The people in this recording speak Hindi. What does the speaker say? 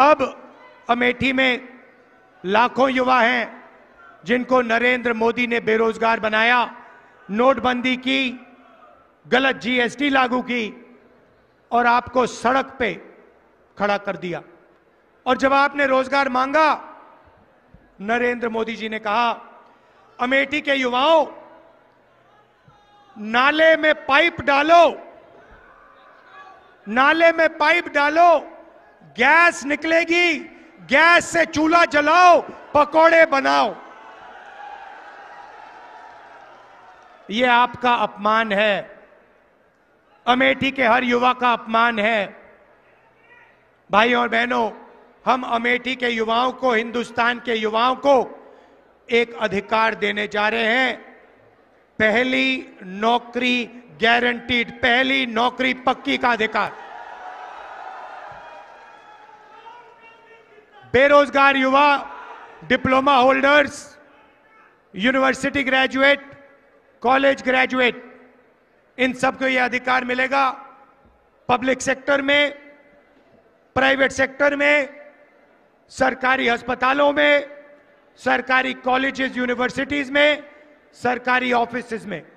अब अमेठी में लाखों युवा हैं जिनको नरेंद्र मोदी ने बेरोजगार बनाया नोटबंदी की गलत जीएसटी लागू की और आपको सड़क पे खड़ा कर दिया और जब आपने रोजगार मांगा नरेंद्र मोदी जी ने कहा अमेठी के युवाओं नाले में पाइप डालो नाले में पाइप डालो गैस निकलेगी गैस से चूल्हा जलाओ पकोड़े बनाओ ये आपका अपमान है अमेठी के हर युवा का अपमान है भाई और बहनों हम अमेठी के युवाओं को हिंदुस्तान के युवाओं को एक अधिकार देने जा रहे हैं पहली नौकरी गारंटीड पहली नौकरी पक्की का अधिकार बेरोजगार युवा diploma holders university graduate college graduate इन सबको यह अधिकार मिलेगा पब्लिक सेक्टर में प्राइवेट सेक्टर में सरकारी अस्पतालों में सरकारी कॉलेजेस यूनिवर्सिटीज में सरकारी ऑफिस में